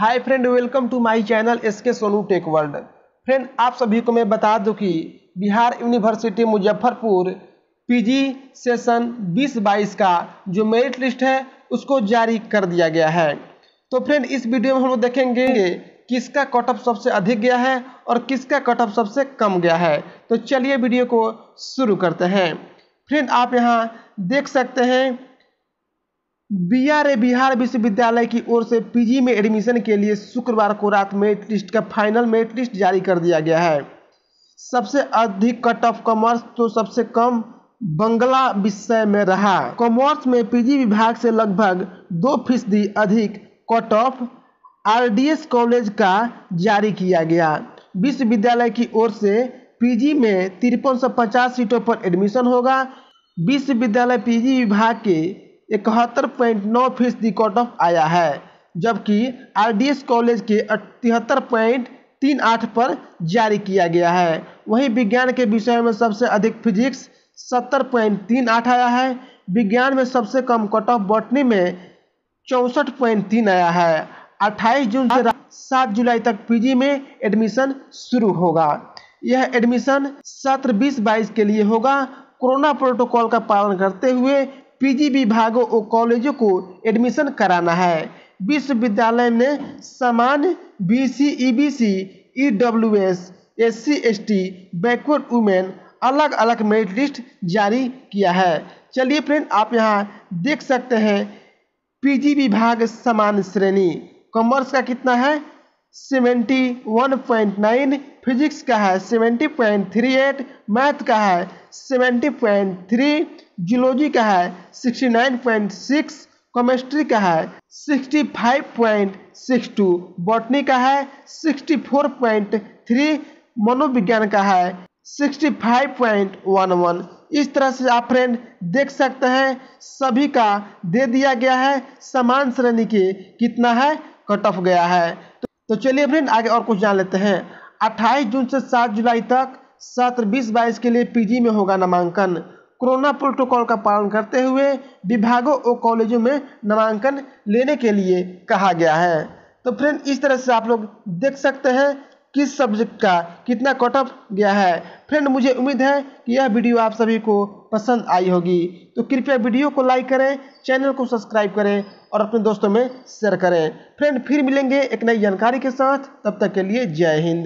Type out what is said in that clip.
hi friend welcome to my channel S K Sonu tech world friend आप सभी को मैं बता दूं कि Bihar university Muzaffarpur PG session 2022 का जो मेरिट लिस्ट है उसको जारी कर दिया गया है तो फ्रेंड इस वीडियो में हम लोग देखेंगे किसका कट ऑफ सबसे अधिक गया है और किसका कट ऑफ सबसे कम गया है तो चलिए वीडियो को शुरू करते हैं फ्रेंड आप यहाँ देख सकते हैं बीआरए बिहार विश्वविद्यालय की ओर से पीजी में एडमिशन के लिए शुक्रवार को रात मेरिट लिस्ट का फाइनल मेरिट लिस्ट जारी कर दिया गया है सबसे अधिक कट ऑफ कॉमर्स तो सबसे कम बंगला विषय में रहा कॉमर्स में पीजी विभाग से लगभग दो फीसदी अधिक कट ऑफ आरडीएस कॉलेज का जारी किया गया विश्वविद्यालय की ओर से पीजी में तिरपन सीटों पर एडमिशन होगा विश्वविद्यालय पीजी विभाग के इकहत्तर पॉइंट नौ फीसदी कट ऑफ आया है जबकि आरडीएस कॉलेज के तिहत्तर पॉइंट तीन आठ पर जारी किया गया है वहीं विज्ञान के विषय में सबसे अधिक फिजिक्स सत्तर पॉइंट तीन आठ आया है विज्ञान में सबसे कम कट ऑफ बॉटनी में चौंसठ पॉइंट तीन आया है अट्ठाईस जून से सात जुलाई तक पीजी में एडमिशन शुरू होगा यह एडमिशन सत्र बीस बाईस के लिए होगा कोरोना प्रोटोकॉल का पालन करते हुए पीजी विभागों और कॉलेजों को एडमिशन कराना है विश्वविद्यालय में सामान्य B C E B C E W S S C S T backward women अलग अलग मेरिट लिस्ट जारी किया है चलिए फ्रेंड आप यहाँ देख सकते हैं पीजी विभाग सामान्य श्रेणी कॉमर्स का कितना है seventy one point nine physics का है seventy point three eight math का है सेवेंटी पॉइंट थ्री जियोलॉजी का है sixty nine point six chemistry का है sixty five point six two botany का है सिक्सटी फोर पॉइंट थ्री मनोविज्ञान का है sixty five point one one इस तरह से आप फ्रेंड देख सकते हैं सभी का दे दिया गया है समान श्रेणी के कितना है कट ऑफ गया है तो तो चलिए फ्रेंड आगे और कुछ जान लेते हैं अट्ठाईस जून से सात जुलाई तक सत्र बीस बाईस के लिए पीजी में होगा नामांकन कोरोना प्रोटोकॉल का पालन करते हुए विभागों और कॉलेजों में नामांकन लेने के लिए कहा गया है तो फ्रेंड इस तरह से आप लोग देख सकते हैं किस सब्जेक्ट का कितना कट ऑफ गया है फ्रेंड मुझे उम्मीद है कि यह वीडियो आप सभी को पसंद आई होगी तो कृपया वीडियो को लाइक करें चैनल को सब्सक्राइब करें और अपने दोस्तों में शेयर करें फ्रेंड फिर मिलेंगे एक नई जानकारी के साथ तब तक के लिए जय हिंद